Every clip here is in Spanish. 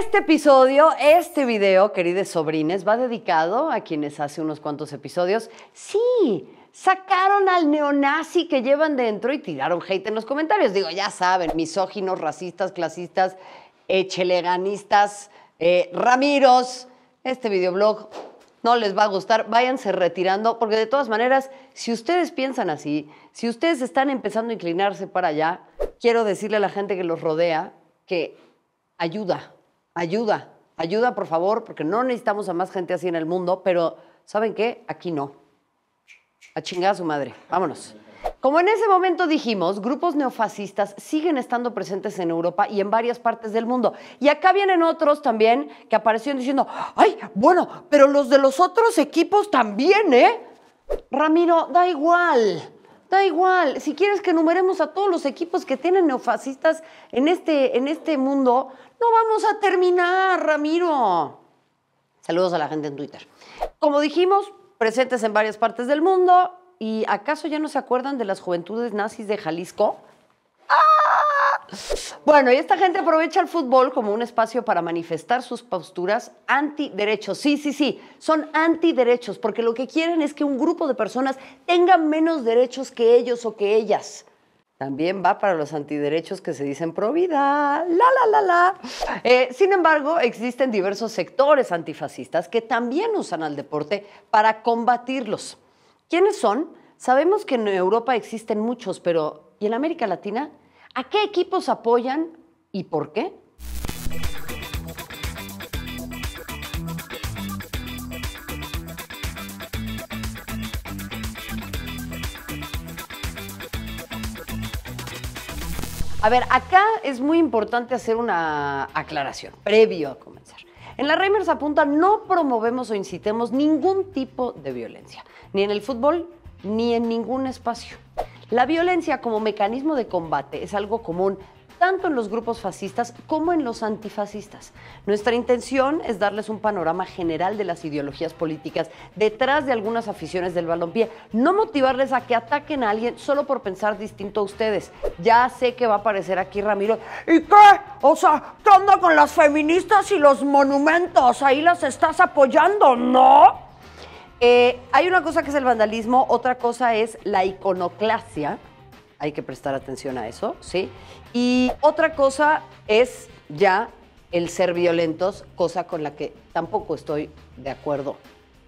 Este episodio, este video, queridos sobrines, va dedicado a quienes hace unos cuantos episodios, sí, sacaron al neonazi que llevan dentro y tiraron hate en los comentarios. Digo, ya saben, misóginos, racistas, clasistas, echeleganistas, eh, ramiros. Este videoblog no les va a gustar, váyanse retirando, porque de todas maneras, si ustedes piensan así, si ustedes están empezando a inclinarse para allá, quiero decirle a la gente que los rodea que ayuda, ayuda, ayuda por favor, porque no necesitamos a más gente así en el mundo, pero ¿saben qué? Aquí no. A chingar su madre, vámonos. Como en ese momento dijimos, grupos neofascistas siguen estando presentes en Europa y en varias partes del mundo. Y acá vienen otros también que aparecieron diciendo, ay, bueno, pero los de los otros equipos también, ¿eh? Ramiro, da igual. Da igual, si quieres que numeremos a todos los equipos que tienen neofascistas en este, en este mundo, no vamos a terminar, Ramiro. Saludos a la gente en Twitter. Como dijimos, presentes en varias partes del mundo. ¿Y acaso ya no se acuerdan de las juventudes nazis de Jalisco? ¡Ah! Bueno, y esta gente aprovecha el fútbol como un espacio para manifestar sus posturas anti-derechos. Sí, sí, sí, son anti-derechos porque lo que quieren es que un grupo de personas tenga menos derechos que ellos o que ellas. También va para los anti antiderechos que se dicen pro la, la, la, la. Eh, sin embargo, existen diversos sectores antifascistas que también usan al deporte para combatirlos. ¿Quiénes son? Sabemos que en Europa existen muchos, pero ¿y en América Latina? ¿A qué equipos apoyan y por qué? A ver, acá es muy importante hacer una aclaración previo a comenzar. En la Reimers Apunta no promovemos o incitemos ningún tipo de violencia, ni en el fútbol ni en ningún espacio. La violencia como mecanismo de combate es algo común tanto en los grupos fascistas como en los antifascistas. Nuestra intención es darles un panorama general de las ideologías políticas detrás de algunas aficiones del balompié, no motivarles a que ataquen a alguien solo por pensar distinto a ustedes. Ya sé que va a aparecer aquí Ramiro, ¿y qué? O sea, ¿qué onda con las feministas y los monumentos? Ahí las estás apoyando, ¿no? Eh, hay una cosa que es el vandalismo, otra cosa es la iconoclasia. Hay que prestar atención a eso, ¿sí? Y otra cosa es ya el ser violentos, cosa con la que tampoco estoy de acuerdo,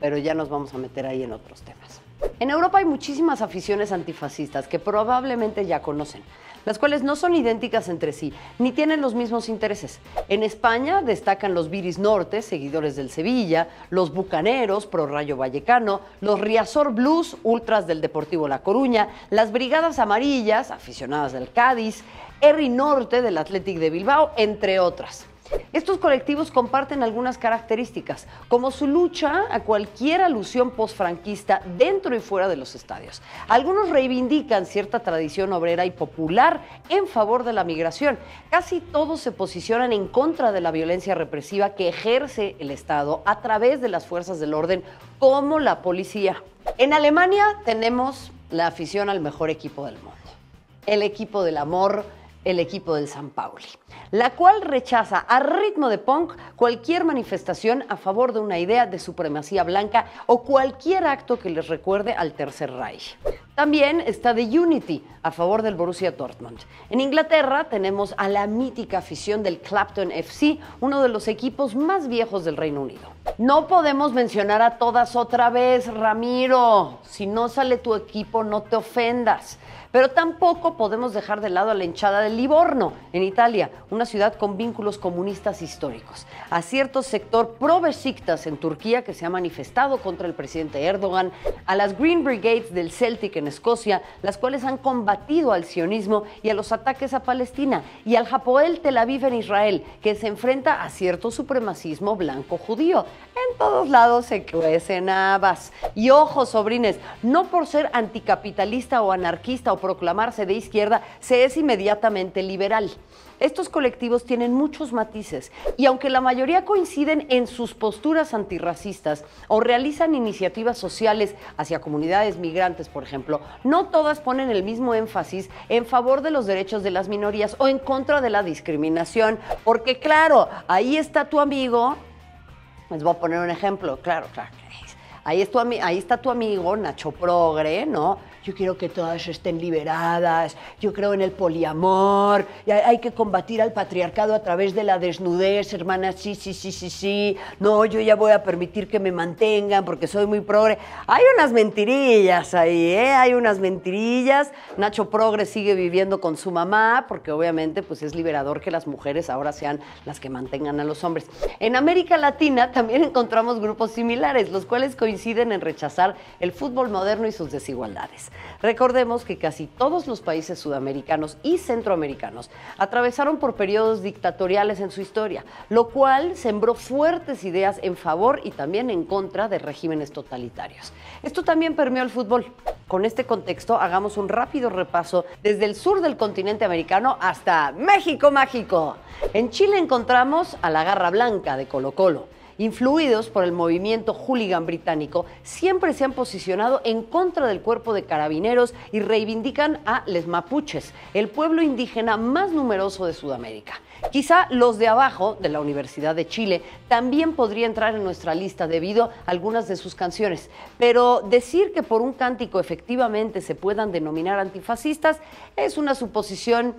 pero ya nos vamos a meter ahí en otros temas. En Europa hay muchísimas aficiones antifascistas que probablemente ya conocen, las cuales no son idénticas entre sí, ni tienen los mismos intereses. En España destacan los Viris Norte, seguidores del Sevilla, los Bucaneros, pro Rayo Vallecano, los Riazor Blues, ultras del Deportivo La Coruña, las Brigadas Amarillas, aficionadas del Cádiz, Herri Norte del Athletic de Bilbao, entre otras. Estos colectivos comparten algunas características, como su lucha a cualquier alusión posfranquista dentro y fuera de los estadios. Algunos reivindican cierta tradición obrera y popular en favor de la migración. Casi todos se posicionan en contra de la violencia represiva que ejerce el Estado a través de las fuerzas del orden como la policía. En Alemania tenemos la afición al mejor equipo del mundo, el equipo del amor, el equipo del San Pauli, la cual rechaza a ritmo de punk cualquier manifestación a favor de una idea de supremacía blanca o cualquier acto que les recuerde al Tercer Reich. También está The Unity a favor del Borussia Dortmund. En Inglaterra tenemos a la mítica afición del Clapton FC, uno de los equipos más viejos del Reino Unido. No podemos mencionar a todas otra vez, Ramiro. Si no sale tu equipo, no te ofendas. Pero tampoco podemos dejar de lado a la hinchada de Livorno, en Italia, una ciudad con vínculos comunistas históricos. A cierto sector pro en Turquía que se ha manifestado contra el presidente Erdogan, a las Green Brigades del Celtic en Escocia, las cuales han combatido al sionismo y a los ataques a Palestina, y al Japoel Tel Aviv en Israel, que se enfrenta a cierto supremacismo blanco judío. En todos lados se cuecen habas. Y ojo, sobrines, no por ser anticapitalista o anarquista o proclamarse de izquierda se es inmediatamente liberal. Estos colectivos tienen muchos matices y aunque la mayoría coinciden en sus posturas antirracistas o realizan iniciativas sociales hacia comunidades migrantes, por ejemplo, no todas ponen el mismo énfasis en favor de los derechos de las minorías o en contra de la discriminación, porque claro, ahí está tu amigo, les voy a poner un ejemplo, claro, claro, ahí, ahí está tu amigo Nacho Progre, ¿no? yo quiero que todas estén liberadas, yo creo en el poliamor, hay que combatir al patriarcado a través de la desnudez, hermanas, sí, sí, sí, sí, sí, no, yo ya voy a permitir que me mantengan porque soy muy progre. Hay unas mentirillas ahí, ¿eh? Hay unas mentirillas. Nacho Progre sigue viviendo con su mamá porque obviamente pues es liberador que las mujeres ahora sean las que mantengan a los hombres. En América Latina también encontramos grupos similares, los cuales coinciden en rechazar el fútbol moderno y sus desigualdades. Recordemos que casi todos los países sudamericanos y centroamericanos atravesaron por periodos dictatoriales en su historia, lo cual sembró fuertes ideas en favor y también en contra de regímenes totalitarios. Esto también permeó el fútbol. Con este contexto, hagamos un rápido repaso desde el sur del continente americano hasta México mágico. En Chile encontramos a la Garra Blanca de Colo Colo influidos por el movimiento hooligan británico, siempre se han posicionado en contra del cuerpo de carabineros y reivindican a les mapuches, el pueblo indígena más numeroso de Sudamérica. Quizá los de abajo, de la Universidad de Chile, también podría entrar en nuestra lista debido a algunas de sus canciones, pero decir que por un cántico efectivamente se puedan denominar antifascistas es una suposición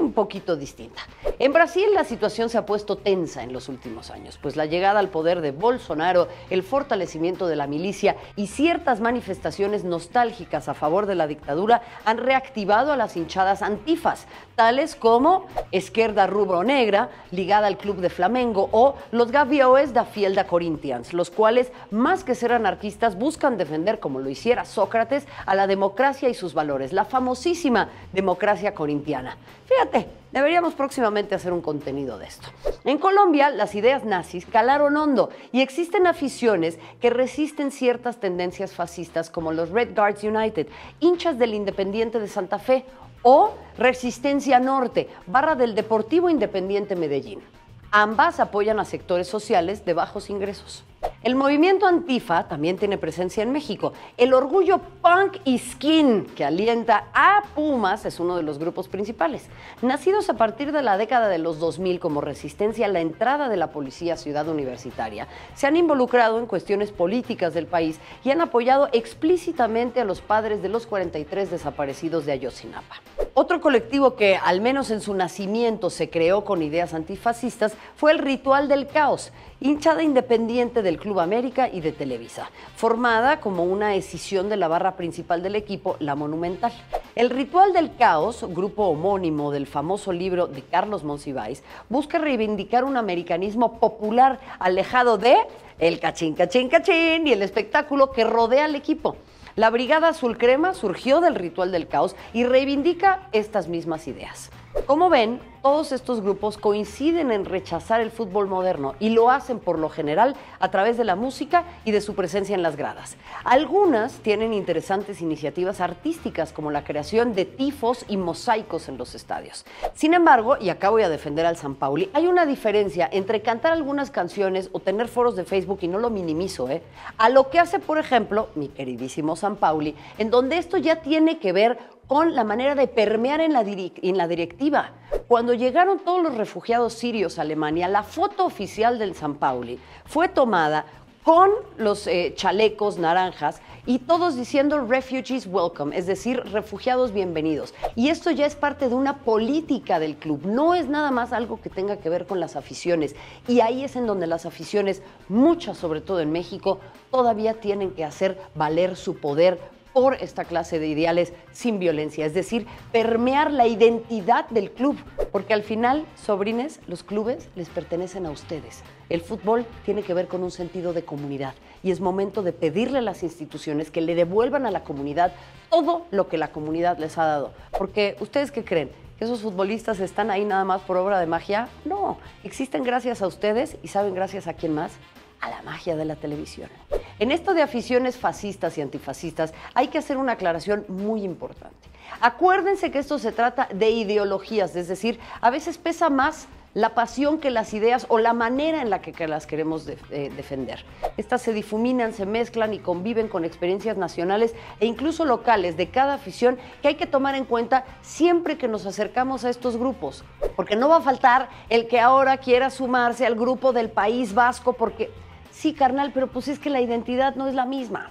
un poquito distinta. En Brasil la situación se ha puesto tensa en los últimos años, pues la llegada al poder de Bolsonaro, el fortalecimiento de la milicia y ciertas manifestaciones nostálgicas a favor de la dictadura han reactivado a las hinchadas antifas, tales como Esquerda Rubro Negra, ligada al Club de Flamengo, o los Gavioes da Fielda Corinthians, los cuales, más que ser anarquistas, buscan defender, como lo hiciera Sócrates, a la democracia y sus valores, la famosísima democracia corintiana. Fíjate, Deberíamos próximamente hacer un contenido de esto. En Colombia, las ideas nazis calaron hondo y existen aficiones que resisten ciertas tendencias fascistas como los Red Guards United, hinchas del Independiente de Santa Fe o Resistencia Norte, barra del Deportivo Independiente Medellín. Ambas apoyan a sectores sociales de bajos ingresos. El movimiento Antifa también tiene presencia en México. El orgullo punk y skin que alienta a Pumas es uno de los grupos principales. Nacidos a partir de la década de los 2000 como resistencia a la entrada de la policía a Ciudad Universitaria, se han involucrado en cuestiones políticas del país y han apoyado explícitamente a los padres de los 43 desaparecidos de Ayotzinapa otro colectivo que, al menos en su nacimiento, se creó con ideas antifascistas fue el Ritual del Caos, hinchada independiente del Club América y de Televisa, formada como una escisión de la barra principal del equipo, la Monumental. El Ritual del Caos, grupo homónimo del famoso libro de Carlos Monsiváis, busca reivindicar un americanismo popular alejado de el cachín, cachín, cachín y el espectáculo que rodea al equipo. La Brigada Azul Crema surgió del ritual del caos y reivindica estas mismas ideas. Como ven, todos estos grupos coinciden en rechazar el fútbol moderno y lo hacen por lo general a través de la música y de su presencia en las gradas. Algunas tienen interesantes iniciativas artísticas como la creación de tifos y mosaicos en los estadios. Sin embargo, y acá voy a defender al San Pauli, hay una diferencia entre cantar algunas canciones o tener foros de Facebook y no lo minimizo, ¿eh? a lo que hace, por ejemplo, mi queridísimo San Pauli, en donde esto ya tiene que ver con la manera de permear en la, directiva. Cuando llegaron todos los refugiados sirios a Alemania, la foto oficial del San Pauli fue tomada con los eh, chalecos naranjas y todos diciendo refugees welcome, es decir, refugiados bienvenidos. Y esto ya es parte de una política del club, no es nada más algo que tenga que ver con las aficiones. Y ahí es en donde las aficiones, muchas sobre todo en México, todavía tienen que hacer valer su poder por esta clase de ideales sin violencia, es decir, permear la identidad del club, porque al final, sobrines, los clubes les pertenecen a ustedes. El fútbol tiene que ver con un sentido de comunidad y es momento de pedirle a las instituciones que le devuelvan a la comunidad todo lo que la comunidad les ha dado, porque ustedes qué creen? ¿Que esos futbolistas están ahí nada más por obra de magia? No, existen gracias a ustedes y saben gracias a quién más, a la magia de la televisión. En esto de aficiones fascistas y antifascistas hay que hacer una aclaración muy importante. Acuérdense que esto se trata de ideologías, es decir, a veces pesa más la pasión que las ideas o la manera en la que, las queremos eh, defender. Estas se difuminan, se mezclan y conviven con experiencias nacionales e incluso locales de cada afición que hay que tomar en cuenta siempre que nos acercamos a estos grupos, porque no va a faltar el que ahora quiera sumarse al grupo del País Vasco porque sí, carnal, pero pues es que la identidad no es la misma,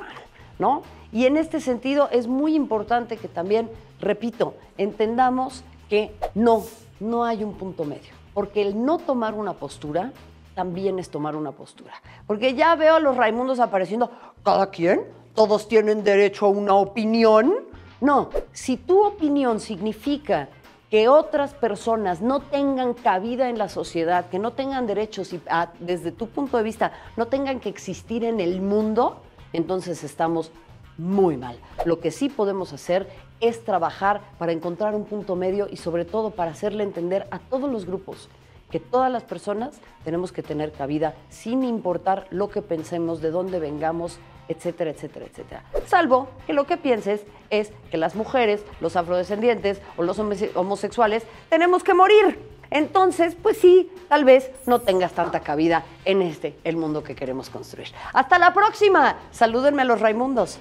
¿no? Y en este sentido es muy importante que también, repito, entendamos que no, no hay un punto medio, porque el no tomar una postura también es tomar una postura. Porque ya veo a los Raimundos apareciendo, cada quien, todos tienen derecho a una opinión. No, si tu opinión significa que otras personas no tengan cabida en la sociedad, que no tengan derechos y ah, desde tu punto de vista no tengan que existir en el mundo, entonces estamos muy mal. Lo que sí podemos hacer es trabajar para encontrar un punto medio y sobre todo para hacerle entender a todos los grupos que todas las personas tenemos que tener cabida sin importar lo que pensemos, de dónde vengamos, etcétera, etcétera, etcétera. Salvo que lo que pienses es que las mujeres, los afrodescendientes o los homosexuales tenemos que morir. Entonces, pues sí, tal vez no tengas tanta cabida en este, el mundo que queremos construir. Hasta la próxima. Salúdenme a los Raimundos.